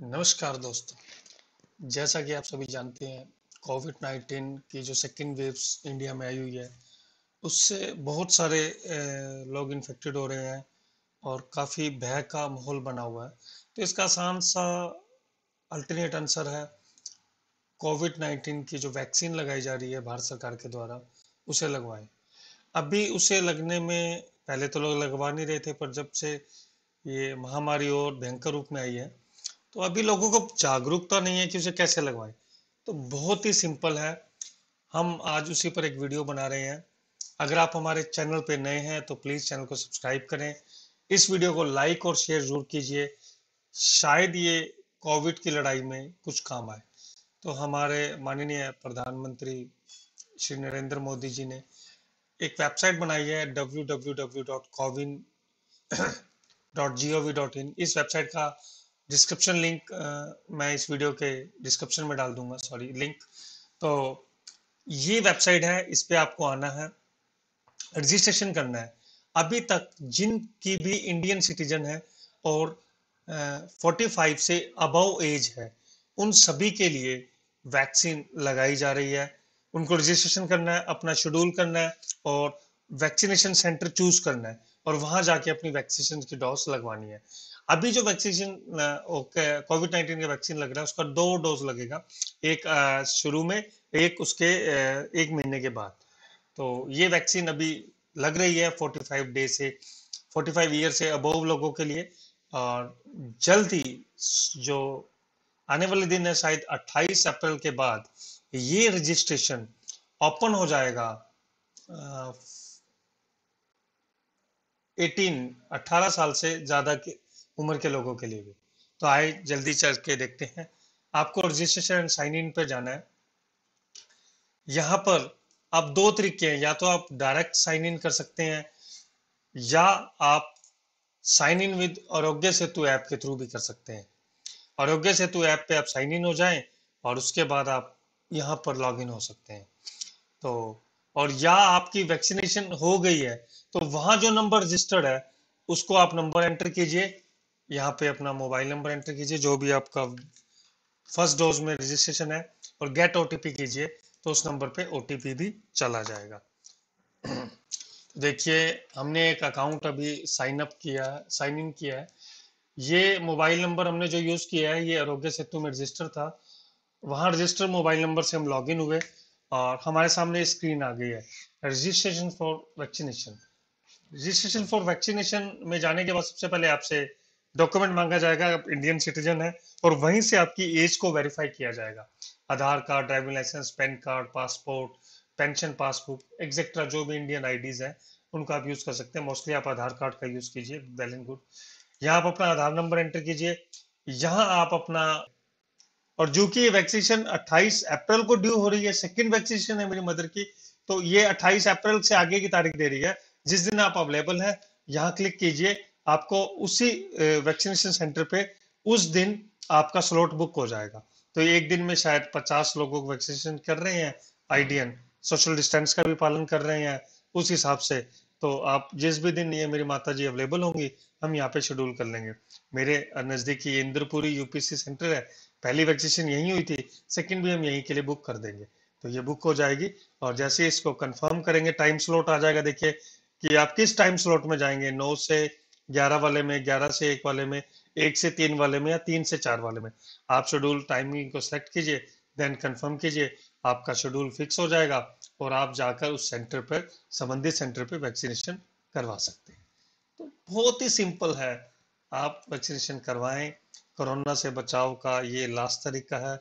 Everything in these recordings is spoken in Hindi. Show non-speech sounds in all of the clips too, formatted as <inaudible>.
नमस्कार दोस्तों जैसा कि आप सभी जानते हैं कोविड नाइन्टीन की जो सेकेंड वेव्स इंडिया में आई हुई है उससे बहुत सारे लोग इन्फेक्टेड हो रहे हैं और काफ़ी भय का माहौल बना हुआ है तो इसका आसान सा अल्टरनेट आंसर है कोविड नाइन्टीन की जो वैक्सीन लगाई जा रही है भारत सरकार के द्वारा उसे लगवाएं अभी उसे लगने में पहले तो लोग लगवा नहीं रहे थे पर जब से ये महामारी और भयंकर रूप में आई है तो अभी लोगों को जागरूकता नहीं है कि उसे कैसे लगवाए तो बहुत ही सिंपल है हम आज उसी पर एक वीडियो बना रहे हैं अगर आप हमारे चैनल पर नए हैं तो प्लीज़ चैनल को सब्सक्राइब करें इस वीडियो को लाइक और शेयर जरूर कीजिए शायद ये कोविड की लड़ाई में कुछ काम आए तो हमारे माननीय प्रधानमंत्री श्री नरेंद्र मोदी जी ने एक वेबसाइट बनाई है W W W dot dot dot G O V in इस वेबसाइट का डिस्क्रिप्शन लिंक uh, मैं इस वीडियो के डिस्क्रिप्शन में डाल दूंगा सॉरी लिंक तो ये वेबसाइट है इस पर आपको आना है रजिस्ट्रेशन करना है अभी तक की भी इंडियन सिटीजन है और फोर्टी uh, फाइव से अबव एज है उन सभी के लिए वैक्सीन लगाई जा रही है उनको रजिस्ट्रेशन करना है अपना शेड्यूल करना है और वैक्सीनेशन सेंटर चूज करना है और वहां जाके अपनी वैक्सीनेशन की डोज लगवानी है अभी जो वैक्सीन कोविड नाइन्टीन का वैक्सीन लग रहा है उसका दो डोज लगेगा एक शुरू में एक उसके एक महीने के बाद तो ये वैक्सीन अभी लग रही है 45 डे से 45 ईयर से अबोव लोगों के लिए और जल्द ही जो आने वाले दिन है शायद 28 अप्रैल के बाद ये रजिस्ट्रेशन ओपन हो जाएगा एटीन अट्ठारह साल से ज्यादा के उम्र के लोगों के लिए भी तो आए जल्दी चल के देखते हैं आपको रजिस्ट्रेशन एंड साइन इन पर जाना है यहाँ पर आप दो तरीके हैं या तो आप डायरेक्ट साइन इन कर सकते हैं या आप साइन इन विद आरोग्य सेतु ऐप के थ्रू भी कर सकते हैं आरोग्य सेतु ऐप पे आप साइन इन हो जाएं और उसके बाद आप यहाँ पर लॉग इन हो सकते हैं तो और या आपकी वैक्सीनेशन हो गई है तो वहां जो नंबर रजिस्टर्ड है उसको आप नंबर एंटर कीजिए यहाँ पे अपना मोबाइल नंबर एंटर कीजिए जो भी आपका फर्स्ट डोज में रजिस्ट्रेशन है और गेट ओ कीजिए तो उस नंबर पे ओ भी चला जाएगा देखिए हमने एक अकाउंट अभी साइन अप किया साइन इन किया है ये मोबाइल नंबर हमने जो यूज किया है ये आरोग्य सेतु में रजिस्टर था वहां रजिस्टर मोबाइल नंबर से हम लॉगिन हुए और हमारे सामने स्क्रीन आ गई है registration for vaccination registration for vaccination में जाने के बाद सबसे पहले आपसे डॉक्यूमेंट मांगा जाएगा आप इंडियन सिटीजन है और वहीं से आपकी एज को वेरीफाई किया जाएगा Aadhaar card driving licence PAN card passport pension passbook etcetera जो भी इंडियन आईडीज हैं उनका आप यूज़ कर सकते हैं मोस्टली आप आधार कार्ड का यूज़ कीजिए वेल एंड गुड यहाँ आप अपना आधार नंबर एंटर कीजिए यहाँ आप अपना और जो कि वैक्सीनेशन 28 अप्रैल को ड्यू हो रही है सेकेंड वैक्सीनेशन है मेरी मदर की तो ये 28 अप्रैल से आगे की तारीख दे रही है जिस दिन आप अवेलेबल है यहाँ क्लिक कीजिए आपको उसी वैक्सीनेशन सेंटर पे उस दिन आपका स्लॉट बुक हो जाएगा तो एक दिन में शायद पचास लोगों को वैक्सीनेशन कर रहे हैं आईडीएन सोशल डिस्टेंस का भी पालन कर रहे हैं उस हिसाब से तो आप जिस भी दिन ये मेरी माता जी अवेलेबल होंगी हम यहाँ पे शेड्यूल कर लेंगे मेरे नज़दीकी इंद्रपुरी यूपीसी सेंटर है पहली वैक्सीनेशन यहीं हुई थी सेकेंड भी हम यहीं के लिए बुक कर देंगे तो ये बुक हो जाएगी और जैसे इसको कंफर्म करेंगे टाइम स्लॉट आ जाएगा देखिए कि आप किस टाइम स्लॉट में जाएंगे नौ से ग्यारह वाले में ग्यारह से एक वाले में एक से तीन वाले में या तीन से चार वाले में आप शेड्यूल टाइमिंग को सेलेक्ट कीजिए देन कंफर्म कीजिए आपका शेड्यूल फिक्स हो जाएगा और आप जाकर उस सेंटर पर संबंधित सेंटर पर वैक्सीनेशन करवा सकते हैं तो बहुत ही सिंपल है आप वैक्सीनेशन करवाएं कोरोना से बचाव का ये लास्ट तरीका है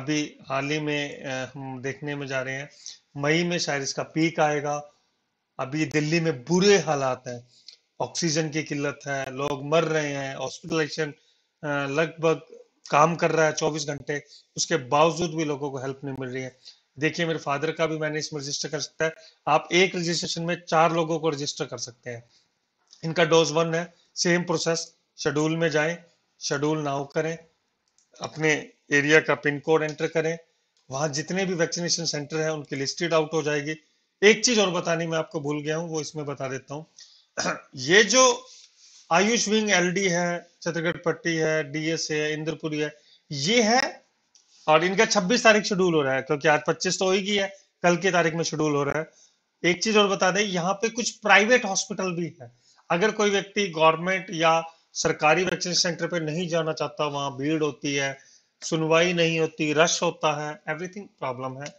अभी हाल ही में हम देखने में जा रहे हैं मई में शायद इसका पीक आएगा अभी दिल्ली में बुरे हालात हैं ऑक्सीजन की किल्लत है लोग मर रहे हैं हॉस्पिटलाइजेशन लगभग काम कर रहा है चौबीस घंटे उसके बावजूद भी लोगों को हेल्प नहीं मिल रही है देखिए मेरे फादर का भी मैंने इसमें रजिस्टर कर सकता है आप एक रजिस्ट्रेशन में चार लोगों को रजिस्टर कर सकते हैं इनका डोज वन है सेम प्रोसेस शेड्यूल में जाएं शेड्यूल नाउ करें अपने एरिया का पिन कोड एंटर करें वहां जितने भी वैक्सीनेशन सेंटर हैं उनकी लिस्टेड आउट हो जाएगी एक चीज और बतानी मैं आपको भूल गया हूँ वो इसमें बता देता हूँ <clears throat> ये जो आयुष विंग एलडी है छत्तीसगढ़ पट्टी है डीएस है इंद्रपुरी है ये है और इनका 26 तारीख शेड्यूल हो रहा है क्योंकि आज 25 तो होगी है कल की तारीख में शेड्यूल हो रहा है एक चीज और बता दें यहाँ पे कुछ प्राइवेट हॉस्पिटल भी है अगर कोई व्यक्ति गवर्नमेंट या सरकारी वैक्सीनेशन सेंटर पे नहीं जाना चाहता वहां भीड़ होती है सुनवाई नहीं होती रश होता है एवरीथिंग प्रॉब्लम है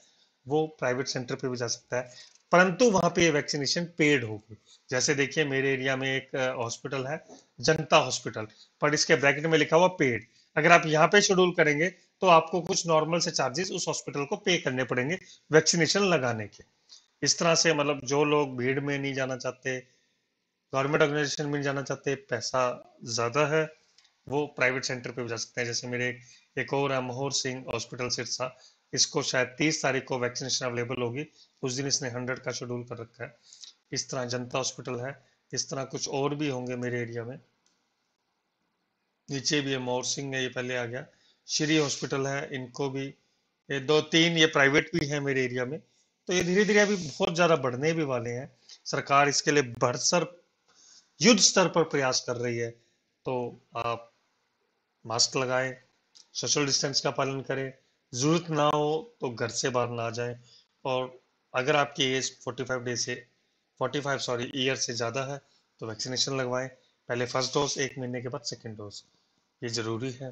वो प्राइवेट सेंटर पे भी जा सकता है परंतु वहां पे ये वैक्सीनेशन पेड होगी जैसे देखिए मेरे एरिया में एक हॉस्पिटल है जनता हॉस्पिटल पर इसके ब्रैकेट में लिखा हुआ पेड अगर आप यहाँ पे शेड्यूल करेंगे तो आपको कुछ नॉर्मल से चार्जेस उस हॉस्पिटल को पे करने पड़ेंगे वैक्सीनेशन लगाने के इस तरह से मतलब जो लोग भीड़ में नहीं जाना चाहते गवर्नमेंट ऑर्गेनाइजेशन में नहीं जाना चाहते पैसा ज्यादा है वो प्राइवेट सेंटर पे भी जा सकते हैं जैसे मेरे एक और है मोहर सिंह हॉस्पिटल सिरसा इसको शायद तीस तारीख को वैक्सीनेशन अवेलेबल होगी उस दिन इसने हंड्रेड का शेड्यूल कर रखा है इस तरह जनता हॉस्पिटल है इस तरह कुछ और भी होंगे मेरे एरिया में नीचे भी है मोर सिंह है ये पहले आ गया श्री हॉस्पिटल है इनको भी ये दो तीन ये प्राइवेट भी है मेरे एरिया में तो ये धीरे धीरे अभी बहुत ज़्यादा बढ़ने भी वाले हैं सरकार इसके लिए भरसर युद्ध स्तर पर प्रयास कर रही है तो आप मास्क लगाए सोशल डिस्टेंस का पालन करें ज़रूरत ना हो तो घर से बाहर ना जाएं और अगर आपकी एज 45 डे से 45 सॉरी ईयर से ज़्यादा है तो वैक्सीनेशन लगवाएं पहले फर्स्ट डोज एक महीने के बाद सेकेंड डोज ये ज़रूरी है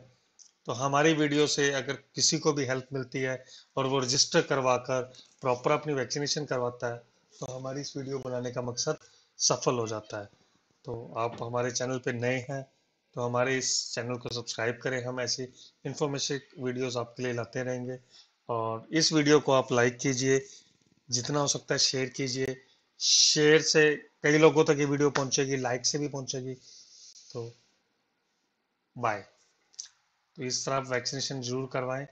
तो हमारी वीडियो से अगर किसी को भी हेल्प मिलती है और वो रजिस्टर करवा कर प्रॉपर अपनी वैक्सीनेशन करवाता है तो हमारी इस वीडियो बनाने का मकसद सफल हो जाता है तो आप हमारे चैनल पे नए हैं तो हमारे इस चैनल को सब्सक्राइब करें हम ऐसे इन्फॉर्मेटिव वीडियोस आपके लिए लाते रहेंगे और इस वीडियो को आप लाइक कीजिए जितना हो सकता है शेयर कीजिए शेयर से कई लोगों तक ये वीडियो पहुंचेगी लाइक से भी पहुंचेगी तो बाय तो इस तरह आप वैक्सीनेशन जरूर करवाएं